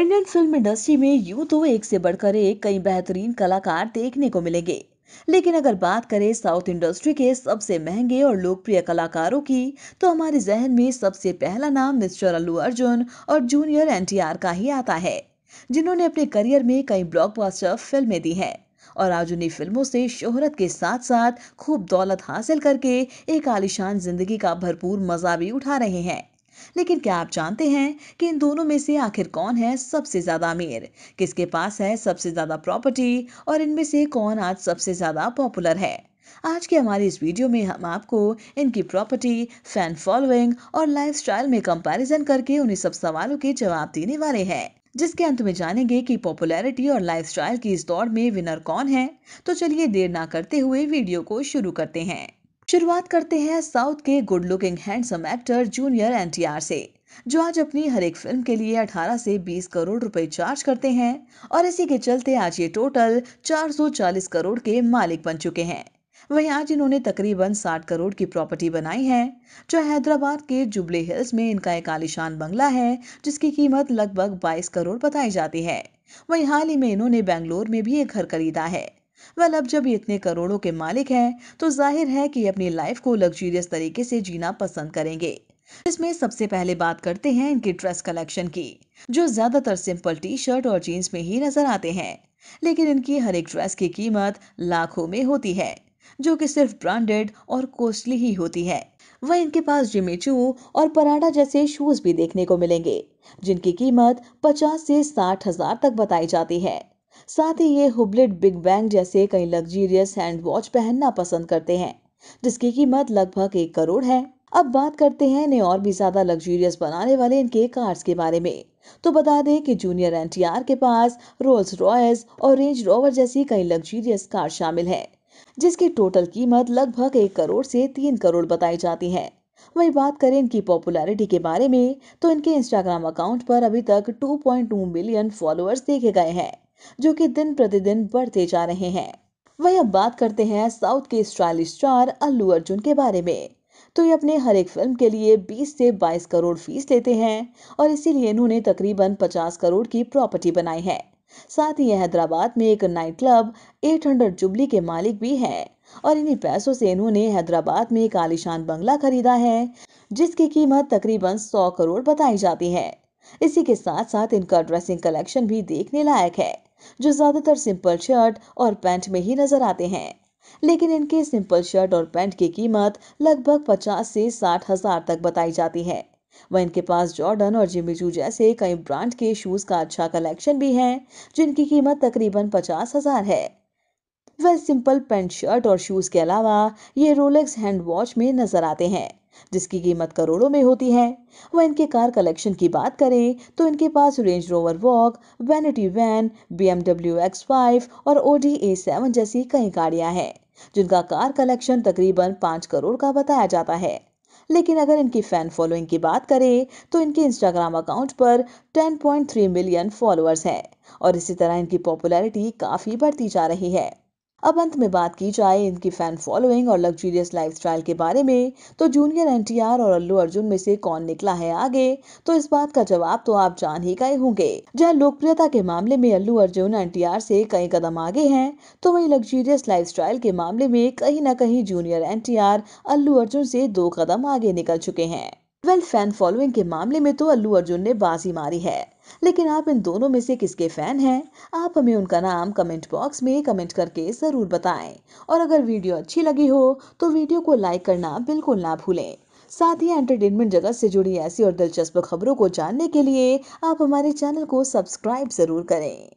Indian film industry में यूं तो एक से बढ़कर एक कई बेहतरीन कलाकार देखने को मिलेंगे लेकिन अगर बात करें साउथ इंडस्ट्री के सबसे महंगे और लोकप्रिय कलाकारों की तो हमारे जहन में सबसे पहला नाम मिस्टर अल्लू अर्जुन और जूनियर एनटीआर का ही आता है जिन्होंने अपने करियर में कई ब्लॉकबस्टर फिल्में दी हैं और आज उन्हीं फिल्मों से शोहरत के साथ साथ खूब दौलत हासिल करके एक आलिशान जिंदगी का भरपूर मजा भी उठा रहे हैं लेकिन क्या आप जानते हैं कि इन दोनों में से आखिर कौन है सबसे ज्यादा अमीर किसके पास है सबसे ज्यादा प्रॉपर्टी और इनमें से कौन आज सबसे ज्यादा पॉपुलर है आज के हमारे इस वीडियो में हम आपको इनकी प्रॉपर्टी फैन फॉलोइंग और लाइफस्टाइल में कंपैरिजन करके उन्हें सब सवालों के जवाब देने वाले हैं जिसके अंत में जानेंगे कि पॉपुलैरिटी और लाइफस्टाइल की इस दौड़ में विनर कौन है तो चलिए देर ना करते हुए वीडियो को शुरू करते हैं शुरुआत करते हैं साउथ के good looking handsome actor junior NTR से जो आज अपनी हर एक फिल्म के लिए 18 से 20 करोड़ रुपए चार्ज करते हैं और इसी के चलते आज ये टोटल 440 करोड़ के मालिक बन चुके हैं वहीं आज इन्होंने तकरीबन 60 करोड़ की प्रॉपर्टी बनाई है जो हैदराबाद के जुबले हिल्स में इनका एक आलिशान बंगला है जिसकी कीमत लगभग 22 करोड़ बताई जाती है वहीं हाल ही में इन्होंने बेंगलोर में भी एक घर खरीदा है वेल अब जब ये इतने करोड़ों के मालिक हैं तो जाहिर है कि अपनी लाइफ को लग्जूरियस तरीके से जीना पसंद करेंगे इसमें सबसे पहले बात करते हैं इनकी ड्रेस कलेक्शन की जो ज्यादातर सिंपल टी शर्ट और जीन्स में ही नजर आते हैं लेकिन इनकी हर एक ड्रेस की कीमत लाखों में होती है जो कि सिर्फ ब्रांडेड और कॉस्टली ही होती है वह इनके पास जिमेचू और पराडा जैसे शूज भी देखने को मिलेंगे जिनकी कीमत पचास से साठ हजार तक बताई जाती है साथ ही ये हुबलेट बिग बैंग जैसे कई लग्जीरियस हैंड वॉच पहनना पसंद करते हैं जिसकी कीमत लगभग एक करोड़ है अब बात करते हैं इन्हें और भी ज्यादा लग्जूरियस बनाने वाले इनके कार्स के बारे में तो बता दें कि जूनियर एन के पास रोल्स रॉयस और रेंज रोवर जैसी कई लग्जूरियस कार शामिल है जिसकी टोटल कीमत लगभग एक करोड़ से तीन करोड़ बताई जाती है वही बात करें इनकी पॉपुलैरिटी के बारे में तो इनके इंस्टाग्राम अकाउंट पर अभी तक 2.2 मिलियन फॉलोअर्स देखे गए हैं जो कि दिन प्रतिदिन बढ़ते जा रहे हैं वही अब बात करते हैं साउथ के स्टाइलिश स्टार अल्लू अर्जुन के बारे में तो ये अपने हर एक फिल्म के लिए 20 से 22 करोड़ फीस लेते हैं और इसीलिए इन्होंने तकरीबन 50 करोड़ की प्रॉपर्टी बनाई है साथ ही हैदराबाद में एक नाइट क्लब 800 जुबली के मालिक भी हैं और इन्हीं पैसों से इन्होंने हैदराबाद में एक आलिशान बंगला खरीदा है जिसकी कीमत तकरीबन 100 करोड़ बताई जाती है इसी के साथ साथ इनका ड्रेसिंग कलेक्शन भी देखने लायक है जो ज़्यादातर सिंपल शर्ट और पैंट में ही नज़र आते हैं लेकिन इनके सिंपल शर्ट और पैंट की कीमत लगभग 50 से साठ हजार तक बताई जाती है वह इनके पास जॉर्डन और जिमी जैसे कई ब्रांड के शूज का अच्छा कलेक्शन भी है जिनकी कीमत तकरीबन पचास हजार है वह सिंपल पैंट शर्ट और शूज के अलावा ये रोलेक्स हैंड वॉच में नजर आते हैं जिसकी कीमत करोड़ों में होती है वह इनके कार कलेक्शन की बात करें तो इनके पास Range Rover Vogue vanity van BMW X five और ओ डी ए सेवन जैसी कई गाड़ियां हैं जिनका कार कलेक्शन तकरीबन पाँच करोड़ का बताया जाता है लेकिन अगर इनकी फैन फॉलोइंग की बात करें तो इनके इंस्टाग्राम अकाउंट पर 10.3 मिलियन फॉलोअर्स हैं और इसी तरह इनकी पॉपुलैरिटी काफ़ी बढ़ती जा रही है अब अंत में बात की जाए इनकी फैन फॉलोइंग और लग्जूरियस स्टाइल के बारे में तो जूनियर एन और अल्लू अर्जुन में से कौन निकला है आगे तो इस बात का जवाब तो आप जान ही गए होंगे जहाँ लोकप्रियता के मामले में अल्लू अर्जुन एन से कई कदम आगे हैं तो वही लग्जूरियस लाइफ के मामले में कहीं न कहीं जूनियर एन अल्लू अर्जुन से दो कदम आगे निकल चुके हैं वेल फैन फॉलोइंग के मामले में तो अल्लू अर्जुन ने बाजी मारी है लेकिन आप इन दोनों में से किसके फ़ैन हैं आप हमें उनका नाम कमेंट बॉक्स में कमेंट करके ज़रूर बताएं और अगर वीडियो अच्छी लगी हो तो वीडियो को लाइक करना बिल्कुल ना भूलें साथ ही एंटरटेनमेंट जगत से जुड़ी ऐसी और दिलचस्प खबरों को जानने के लिए आप हमारे चैनल को सब्सक्राइब ज़रूर करें